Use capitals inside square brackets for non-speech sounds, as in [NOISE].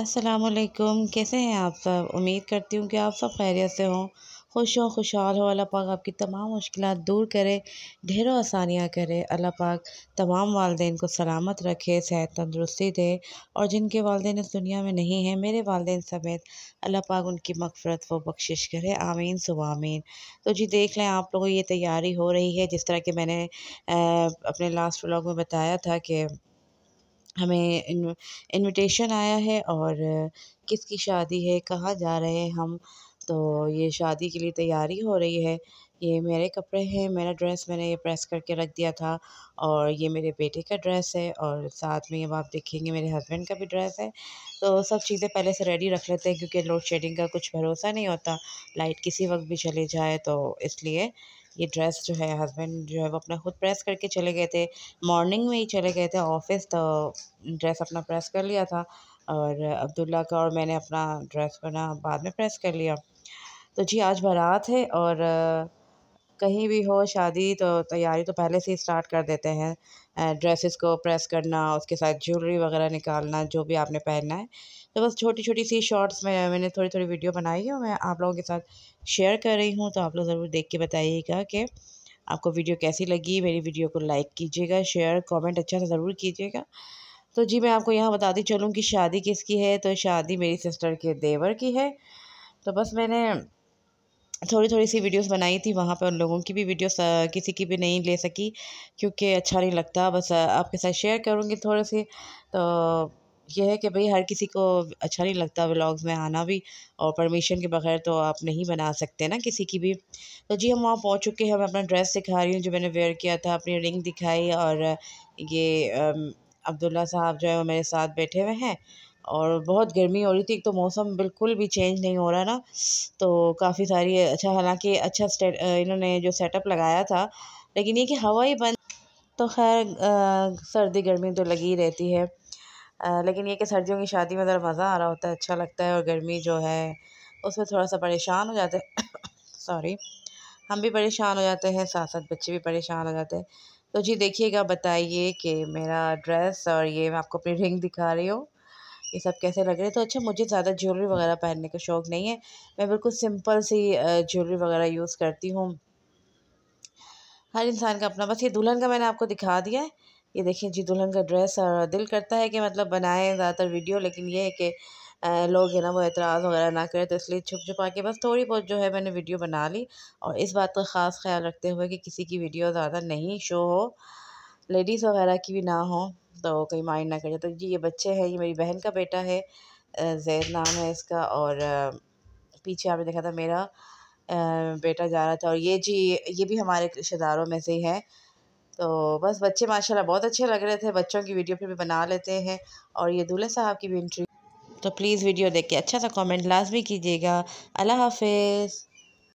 असलकुम कैसे हैं आप सब उम्मीद करती हूँ कि आप सब खैरियत से हों खुश हो खुशहाल हो अल्लाह पाक आपकी तमाम मुश्किल दूर करे ढेरों आसानियाँ करे अल्लाह पाक तमाम वालदे को सलामत रखे सेहत तंदरुस्ती दे और जिनके वालदे इस दुनिया में नहीं हैं मेरे वालदे समेत अल्लाह पाक उनकी मगफरत व बख्शिश करे आमीन सुबह आमीन तो जी देख लें आप लोगों ये तैयारी हो रही है जिस तरह कि मैंने अपने लास्ट व्लॉग में बताया था कि हमें इनविटेशन आया है और किसकी शादी है कहाँ जा रहे हैं हम तो ये शादी के लिए तैयारी हो रही है ये मेरे कपड़े हैं मेरा ड्रेस मैंने ये प्रेस करके रख दिया था और ये मेरे बेटे का ड्रेस है और साथ में अब आप देखेंगे मेरे हस्बैंड का भी ड्रेस है तो सब चीज़ें पहले से रेडी रख लेते हैं क्योंकि लोड शेडिंग का कुछ भरोसा नहीं होता लाइट किसी वक्त भी चले जाए तो इसलिए ये ड्रेस जो है हस्बैंड जो है वो अपना खुद प्रेस करके चले गए थे मॉर्निंग में ही चले गए थे ऑफिस तो ड्रेस अपना प्रेस कर लिया था और अब्दुल्ला का और मैंने अपना ड्रेस बना बाद में प्रेस कर लिया तो जी आज बारात है और कहीं भी हो शादी तो तैयारी तो पहले से ही स्टार्ट कर देते हैं ड्रेसेस को प्रेस करना उसके साथ ज्वेलरी वगैरह निकालना जो भी आपने पहनना है तो बस छोटी छोटी सी शॉर्ट्स में मैंने थोड़ी थोड़ी वीडियो बनाई है और मैं आप लोगों के साथ शेयर कर रही हूँ तो आप लोग ज़रूर देख के बताइएगा कि आपको वीडियो कैसी लगी मेरी वीडियो को लाइक कीजिएगा शेयर कमेंट अच्छा सा ज़रूर कीजिएगा तो जी मैं आपको यहाँ बताती चलूँ कि शादी किसकी है तो शादी मेरी सिस्टर के देवर की है तो बस मैंने थोड़ी थोड़ी सी वीडियोस बनाई थी वहाँ पर उन लोगों की भी वीडियोस किसी की भी नहीं ले सकी क्योंकि अच्छा नहीं लगता बस आपके साथ शेयर करूँगी थोड़े से तो यह है कि भाई हर किसी को अच्छा नहीं लगता व्लॉग्स में आना भी और परमिशन के बगैर तो आप नहीं बना सकते ना किसी की भी तो जी हम वहाँ पहुँच चुके हैं मैं अपना ड्रेस दिखा रही हूँ जो मैंने वेयर किया था अपनी रिंग दिखाई और ये अब्दुल्ला साहब जो है वो मेरे साथ बैठे हुए हैं और बहुत गर्मी हो रही थी तो मौसम बिल्कुल भी चेंज नहीं हो रहा ना तो काफ़ी सारी अच्छा हालांकि अच्छा इन्होंने जो सेटअप लगाया था लेकिन ये कि हवा ही बंद तो खैर सर्दी गर्मी तो लगी रहती है लेकिन ये कि सर्दियों की शादी में ज़रा मज़ा आ रहा होता है अच्छा लगता है और गर्मी जो है उसमें थोड़ा सा परेशान हो जाते सॉरी [COUGHS] हम भी परेशान हो जाते हैं साथ साथ बच्चे भी परेशान हो जाते हैं तो जी देखिएगा बताइए कि मेरा ड्रेस और ये मैं आपको अपनी रिंग दिखा रही हूँ ये सब कैसे लग रहे हैं तो अच्छा मुझे ज़्यादा ज्वेलरी वगैरह पहनने का शौक़ नहीं है मैं बिल्कुल सिंपल सी ज्वेलरी वगैरह यूज़ करती हूँ हर इंसान का अपना बस ये दुल्हन का मैंने आपको दिखा दिया है ये देखें जी दुल्हन का ड्रेस और दिल करता है कि मतलब बनाएं ज़्यादातर वीडियो लेकिन ये है कि लोग है ना वो एतराज़ वगैरह ना करें तो इसलिए छुप छुपा के बस थोड़ी बहुत जो है मैंने वीडियो बना ली और इस बात का ख़ास ख्याल रखते हुए कि किसी की वीडियो ज़्यादा नहीं शो हो लेडीज़ वगैरह की भी ना हो तो कहीं माइंड ना करें तो जी ये बच्चे हैं ये मेरी बहन का बेटा है जैद नाम है इसका और पीछे आपने देखा था मेरा बेटा जा रहा था और ये जी ये भी हमारे रिश्तेदारों में से ही है तो बस बच्चे माशाल्लाह बहुत अच्छे लग रहे थे बच्चों की वीडियो फिर भी बना लेते हैं और ये दूल्हे साहब की भी इंट्री तो प्लीज़ वीडियो देख के अच्छा सा कमेंट लाजमी कीजिएगा अल्लाह हाफिज़